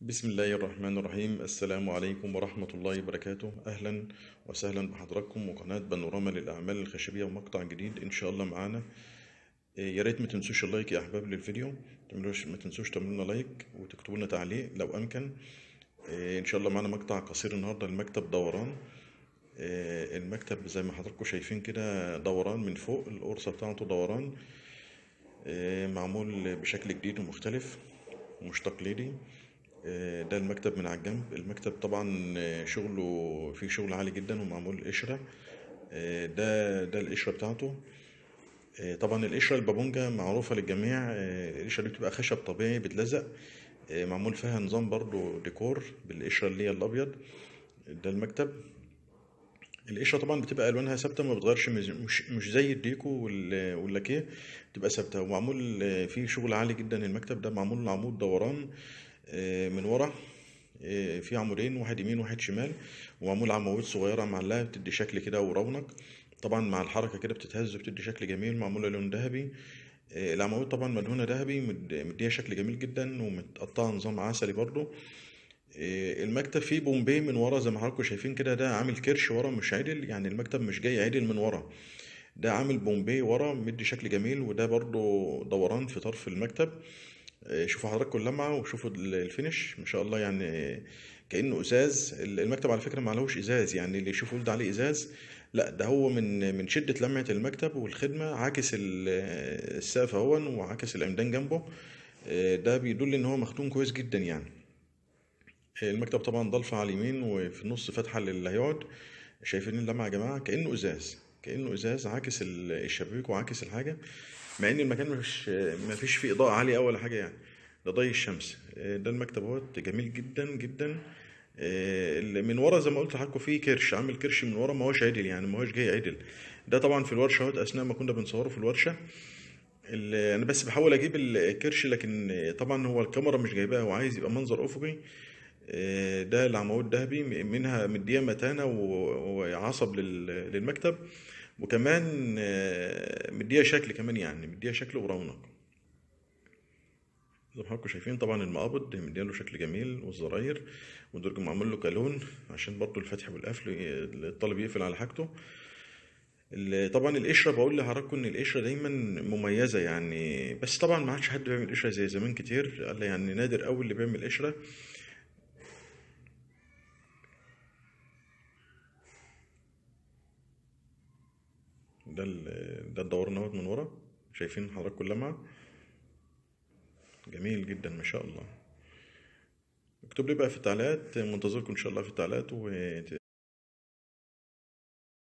بسم الله الرحمن الرحيم السلام عليكم ورحمة الله وبركاته أهلا وسهلا بحضراتكم وقناة بانوراما للأعمال الخشبية ومقطع جديد إن شاء الله معانا إيه، يا ريت ما تنسوش اللايك يا أحباب للفيديو ما تنسوش تعملونا لايك وتكتبوا لنا تعليق لو أمكن إيه، إن شاء الله معانا مقطع قصير النهاردة المكتب دوران إيه، المكتب زي ما حضراتكم شايفين كده دوران من فوق القرصة بتاعته دوران معمول بشكل جديد ومختلف ومش تقليدي آه، ده المكتب من على الجنب المكتب طبعا آه، شغله فيه شغل عالي جدا ومعمول قشرة آه، ده ده القشرة بتاعته طبعا القشرة البابونجا معروفة للجميع القشرة دي بتبقى خشب طبيعي بتلزق معمول فيها نظام برضو ديكور بالقشرة اللي هي الأبيض ده المكتب القشره طبعا بتبقى الوانها ثابته ما بتغيرش مش مش زي الديكو واللاكيه بتبقى ثابته ومعمول فيه شغل عالي جدا المكتب ده معمول عمود دوران آه، من ورا آه، في عمودين واحد يمين واحد شمال ومعمول عمود صغيره معلقه بتدي شكل كده ورونق طبعا مع الحركه كده بتتهز بتدي شكل جميل معموله لون ذهبي آه، العمود طبعا مدهونه ذهبي مديها شكل جميل جدا ومتقطعه نظام عسلي برضو المكتب فيه بومبي من ورا زي ما حضراتكم شايفين كده ده عامل كرش ورا مش عدل يعني المكتب مش جاي عدل من ورا ده عامل بومبي ورا مدي شكل جميل وده برضو دوران في طرف المكتب شوفوا حضراتكم اللمعه وشوفوا الفينش ما شاء الله يعني كانه ازاز المكتب على فكره ما عليهوش ازاز يعني اللي يشوفوا ده عليه ازاز لا ده هو من من شده لمعه المكتب والخدمه عاكس السقف اهو وعاكس العمدان جنبه آه، ده بيدل ان هو مختوم كويس جدا يعني المكتب طبعا ضلفه على اليمين وفي النص فتحه للي هيقعد شايفين اللمعه يا جماعه كانه ازاز كانه ازاز عاكس الشبابيك وعاكس الحاجه مع ان المكان مفيش مفيش فيه اضاءه عاليه ولا حاجه يعني ده ضي الشمس ده المكتب اهوت جميل جدا جدا آه، من ورا زي ما قلت لحضراتكم فيه كرش عامل كرش من ورا ما هوش عدل يعني ما هوش جاي عدل ده طبعا في الورشه اهوت اثناء ما كنا بنصوره في الورشه انا بس بحاول اجيب الكرش لكن طبعا هو الكاميرا مش جايباها هو عايز يبقى منظر افقي آه، ده العمود الذهبي منها مديه متانه وعصب للمكتب وكمان آه، مديها شكل كمان يعني مديها شكل ورونق زي ما حضراتكم شايفين طبعا المقابض مديها له شكل جميل والزراير والدرج معمول له كالون عشان برضه الفتح والقفل الطالب يقفل على حاجته طبعا القشره بقول لحضراتكم ان القشره دايما مميزه يعني بس طبعا ما عادش حد بيعمل قشره زي زمان كتير قال يعني نادر قوي اللي بيعمل قشره ده ده الدوران نوت من ورا شايفين حضراتكم اللمعة جميل جدا ما شاء الله اكتب لي بقى في التعليقات منتظركم ان شاء الله في التعليقات و